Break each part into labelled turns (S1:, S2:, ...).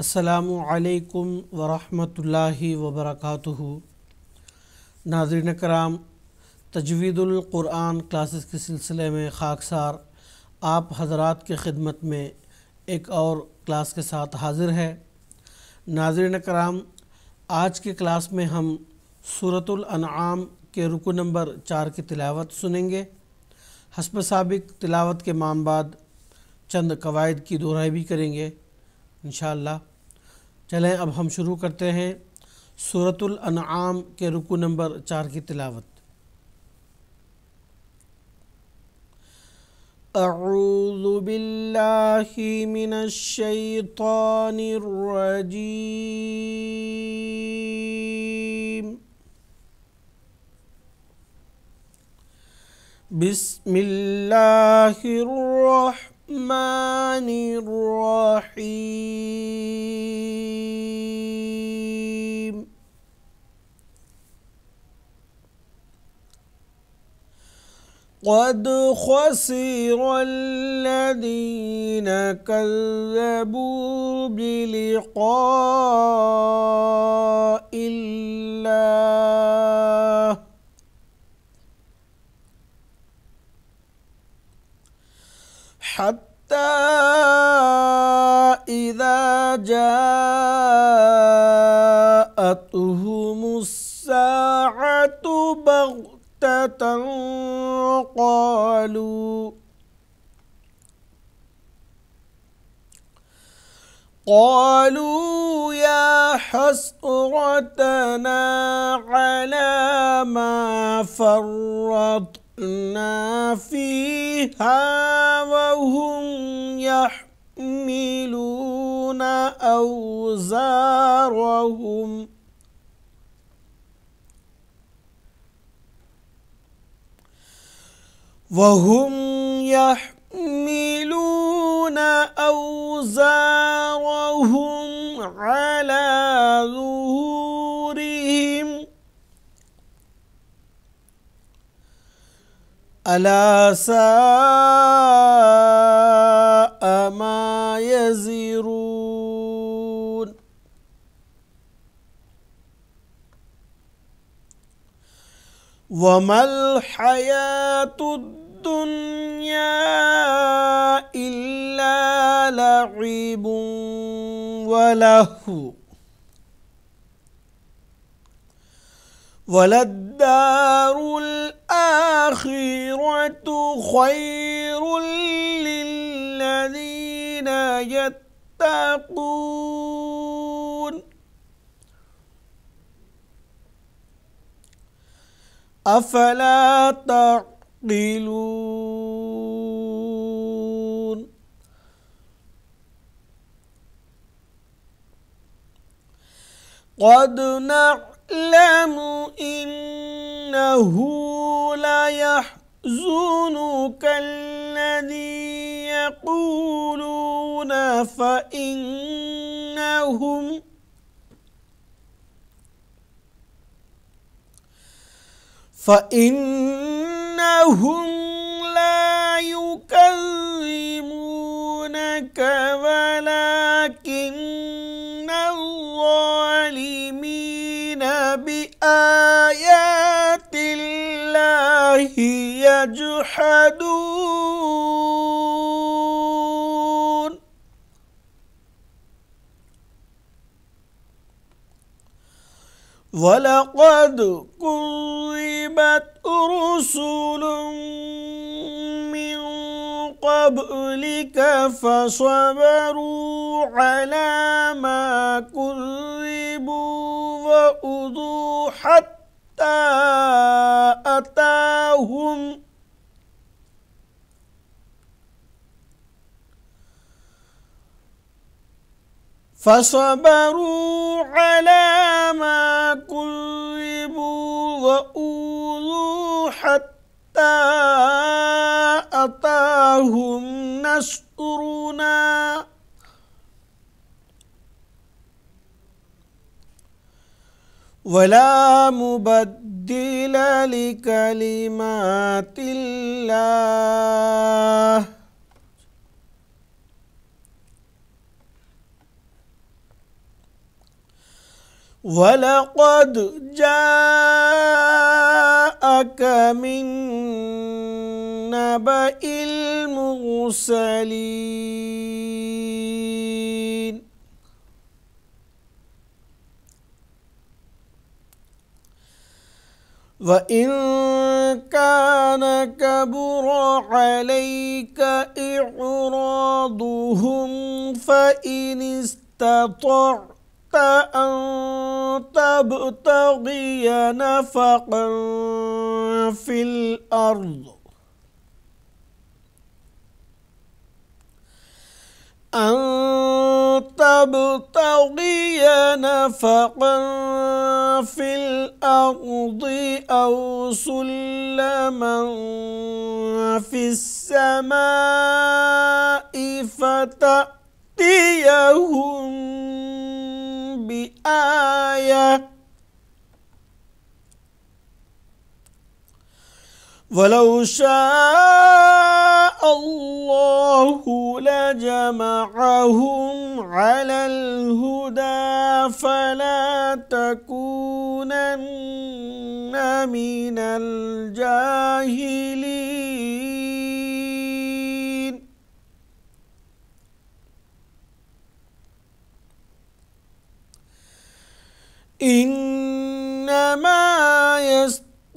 S1: असलकम वरहमल वबरक नाजरन कराम तजवीदुल्कुरान क्लासेस के सिलसिले में खाकसार आप हजरात के ख़िदमत में एक और क्लास के साथ हाजिर है नाजरन कराम आज के क्लास में हम सूरतुल्आम के रुको नंबर चार की तिलावत सुनेंगे हसब सबक तिलावत के माम बाद चंद कवायद की दोहराई भी करेंगे इन चलें अब हम शुरू करते हैं सूरतुल अनआम के रुकू नंबर चार की तिलावत أعوذ بالله
S2: من الشيطان الرجيم بسم الله الرحمن الرحمن الرحيم قد خسر الذين كذبوا بلقاء الله حتى إذا جاءتهم الساعة بغتة قالوا قالوا يا حسرتنا على ما فرط يسقون فيها وهم يحملون أوزارهم وهم يحملون أوزارهم على ذو ألا ساء ما يزرون وما الحياة الدنيا إلا لعب ولهو وللدار خير للذين يتقون أفلا تعقلون قد نعلم إنه ليحزن يحزنك الذي يقولون فإنهم فإنهم لا يكلمونك ولا الله يجحدون ولقد كذبت رسل من قبلك فصبروا على ما كذبوا وأضوا حتى وهم فصبروا على ما كذبوا وأوذوا حتى أتاهم نصرنا ولا مبدل لكلمات الله ولقد جاءك من نبأ المرسلين وإن كان كبر عليك إعراضهم فإن استطعت أن تبتغي نفقا في الأرض أن تبتغي نفقا في الأرض أو سلما في السماء فتأتيهم بآية ولو شاء الله لجمعهم على الهدى فلا تكونن من الجاهلين إنما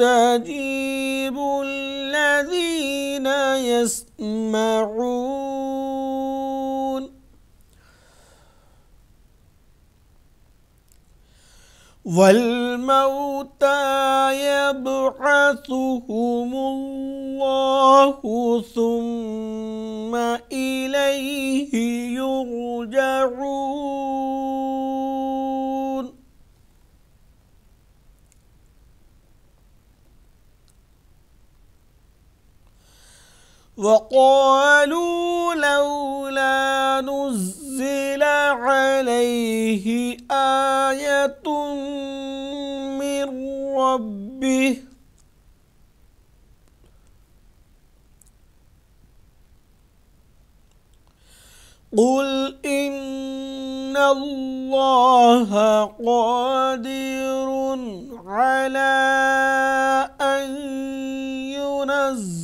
S2: يستجيب الذين يسمعون والموتى يبعثهم الله ثم إليه يرجعون وقالوا لولا نزل عليه آية من ربه قل إن الله قادر على أن ينزل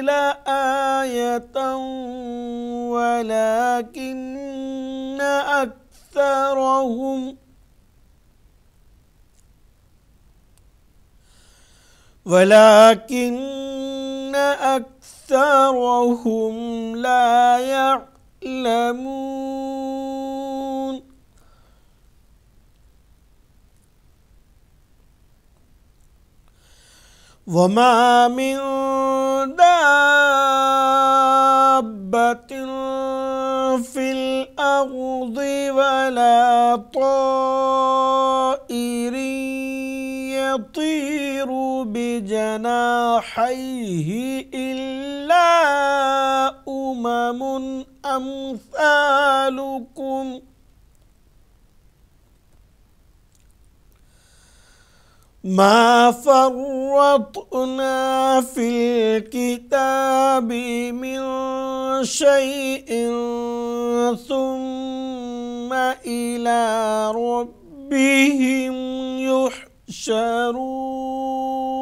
S2: لآية ولكن أكثرهم ولكن أكثرهم لا يعلمون وما من دابة في الأرض ولا طائر يطير بجناحيه إلا أمم أمثالكم ما فرطنا في الكتاب من شيء ثم إلى ربهم يحشرون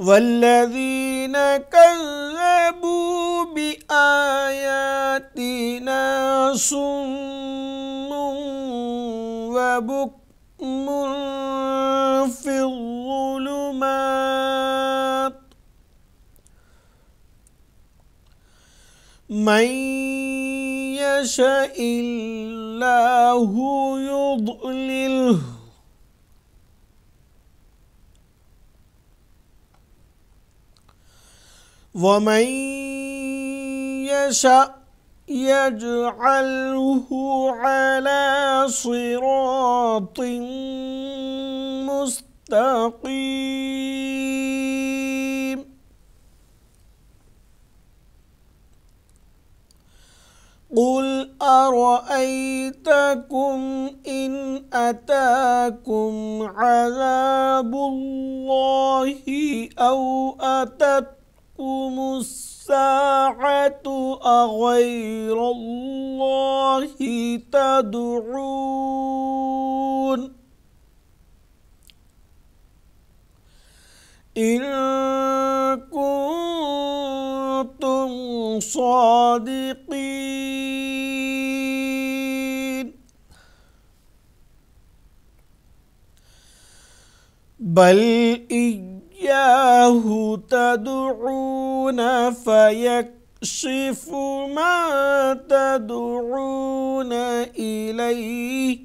S2: والذين كذبوا بآياتنا صم وبكم في الظلمات من يشاء الله يضلله ومن يشاء يجعله على صراط مستقيم قل أرأيتكم إن أتاكم عذاب الله أو أتت جاءتهم الساعة أغير الله تدعون إن كنتم صادقين بل إن إياه تدعون فيكشف ما تدعون إليه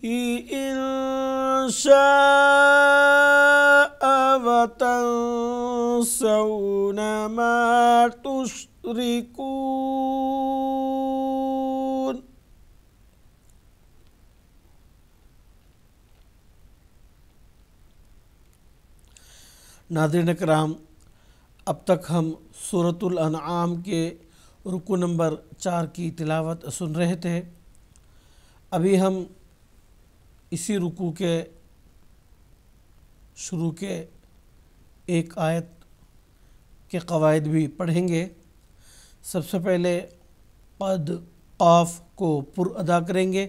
S2: إن شاء وتنسون ما تشركون
S1: नाजरन कराम अब तक हम सूरतलनआम के रुकू नंबर चार की तिलावत सुन रहे थे अभी हम इसी रुकू के शुरू के एक आयत के कवायद भी पढ़ेंगे सबसे पहले पद काफ को पुर अदा करेंगे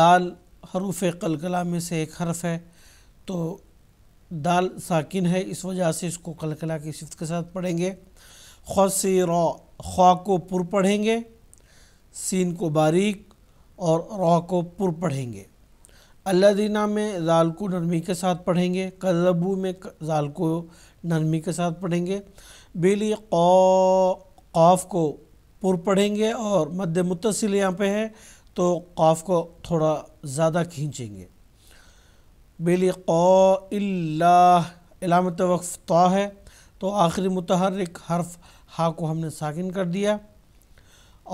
S1: दाल हरूफ कलकला में से एक हरफ है तो दाल साकिन है इस वजह से इसको कलकला की सिफ्त के साथ पढ़ेंगे खसर ख्वा को पुर पढ़ेंगे सीन को बारीक और रॉ को पुर पढ़ेंगे अल्लादीना में जाल को नरमी के साथ पढ़ेंगे कलबू में जाल को नरमी के साथ पढ़ेंगे बेली कौफ को पुर पढ़ेंगे और मध्य मुतसिल यहाँ पे है तो कौफ को थोड़ा ज़्यादा खींचेंगे बेलिक़ामत वक्फ़ तो है तो आखिरी मुतहरक हर्फ हा को हमने साकिन कर दिया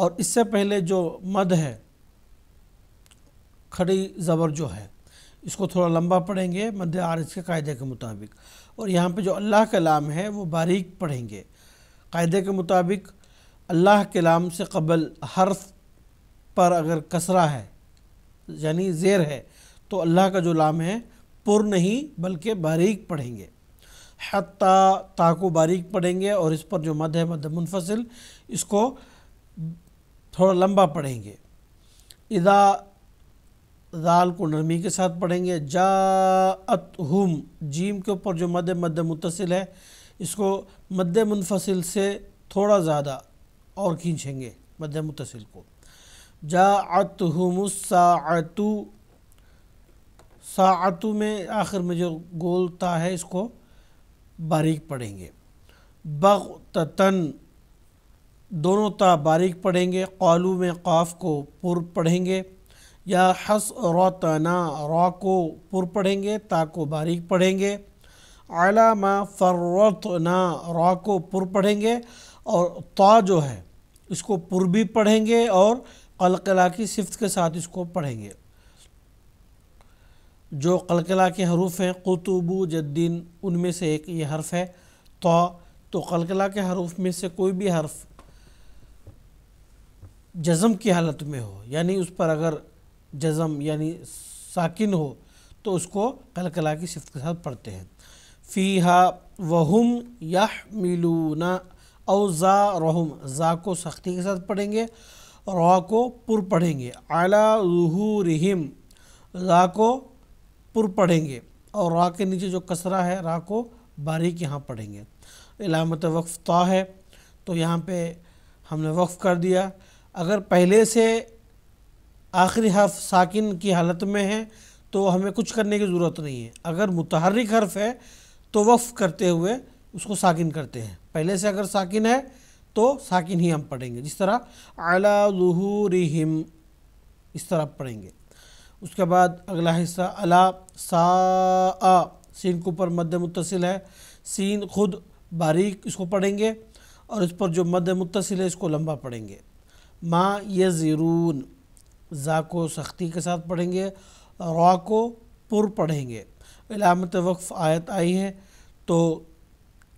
S1: और इससे पहले जो मद है खड़ी ज़बर जो है इसको थोड़ा लंबा पढ़ेंगे मद आरज के कायदे के मुताबिक और यहाँ पे जो अल्लाह कलाम है वो बारीक पढ़ेंगे कायदे के मुताबिक अल्लाह के कलाम से कबल हर्फ पर अगर कसरा है यानी ज़ेर है तो अल्लाह का जो लाम है पुर नहीं बल्कि बारीक पढ़ेंगे हत्ता ता को बारीक पढ़ेंगे और इस पर जो मद है मद मुनफसिल इसको थोड़ा लंबा पढ़ेंगे इदा दाल को नरमी के साथ पढ़ेंगे जात हम जीम के ऊपर जो मद मद मुतसिल है इसको मद मुनफसिल से थोड़ा ज़्यादा और खींचेंगे मद मुतसिल को जात हमसातु सातु में आखिर में जो गोलता है इसको बारीक पढ़ेंगे ततन दोनों ता बारीक पढ़ेंगे कौलू में काफ को पुर पढ़ेंगे या हस रोताना रॉ को पुर पढ़ेंगे ता को बारीक पढ़ेंगे आला मा फ़रत ना रॉ को पुर पढ़ेंगे और ता जो है इसको पुर भी पढ़ेंगे और अलकला की सिफ्त के साथ इसको पढ़ेंगे जो कलकला के हरूफ हैं कुतुबु जद्दीन उनमें से एक ये हर्फ है तो तो कलकला के हरूफ में से कोई भी हर्फ जज़म की हालत में हो यानी उस पर अगर जज़म यानी साकिन हो तो उसको कलकला की सिफत के साथ पढ़ते हैं फ़ीहा वहम यह मिलूना अवज़ा रहम ज़ा को सख्ती के साथ पढ़ेंगे रॉ को पुर पढ़ेंगे आला रूह रिहिम ज़ा को पुर पढ़ेंगे और रा के नीचे जो कसरा है रा को बारीक यहाँ पढ़ेंगे इलामत वक्फ़ ता है तो यहाँ पे हमने वक्फ़ कर दिया अगर पहले से आखिरी हर्फ साकिन की हालत में है तो हमें कुछ करने की ज़रूरत नहीं है अगर मुतहरिक हर्फ है तो वक्फ़ करते हुए उसको साकिन करते हैं पहले से अगर साकिन है तो साकिन ही हम पढ़ेंगे जिस तरह अला जहूर इस तरह पढ़ेंगे उसके बाद अगला हिस्सा अला सा आ सीन के ऊपर मद मुतसिल है सीन खुद बारीक इसको पढ़ेंगे और इस पर जो मद मुतसिल है इसको लंबा पढ़ेंगे माँ ये ज़ीरून ज़ा को सख्ती के साथ पढ़ेंगे रॉ को पुर पढ़ेंगे इलामत वक्फ़ आयत आई है तो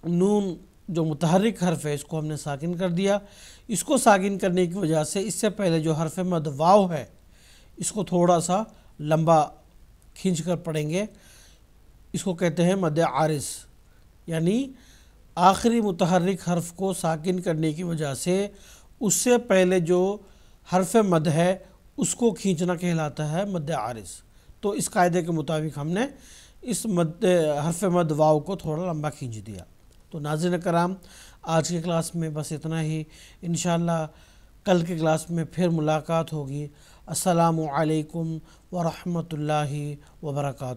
S1: नून जो मुतहरक हरफ है इसको हमने साकिन कर दिया इसको साकिन करने की वजह से इससे पहले जो हरफ मदवाव है इसको थोड़ा सा लंबा खींच कर पढ़ेंगे इसको कहते हैं मध्य आरिस यानी आखिरी मुतहरक हर्फ को साकिन करने की वजह से उससे पहले जो हर्फ मद है उसको खींचना कहलाता है मध्य आरिस तो इस कायदे के मुताबिक हमने इस मद हर्फ मद वाव को थोड़ा लंबा खींच दिया तो नाजिन कराम आज की क्लास में बस इतना ही इन कल के क्लास में फिर मुलाकात होगी असलकम वरहमल वर्का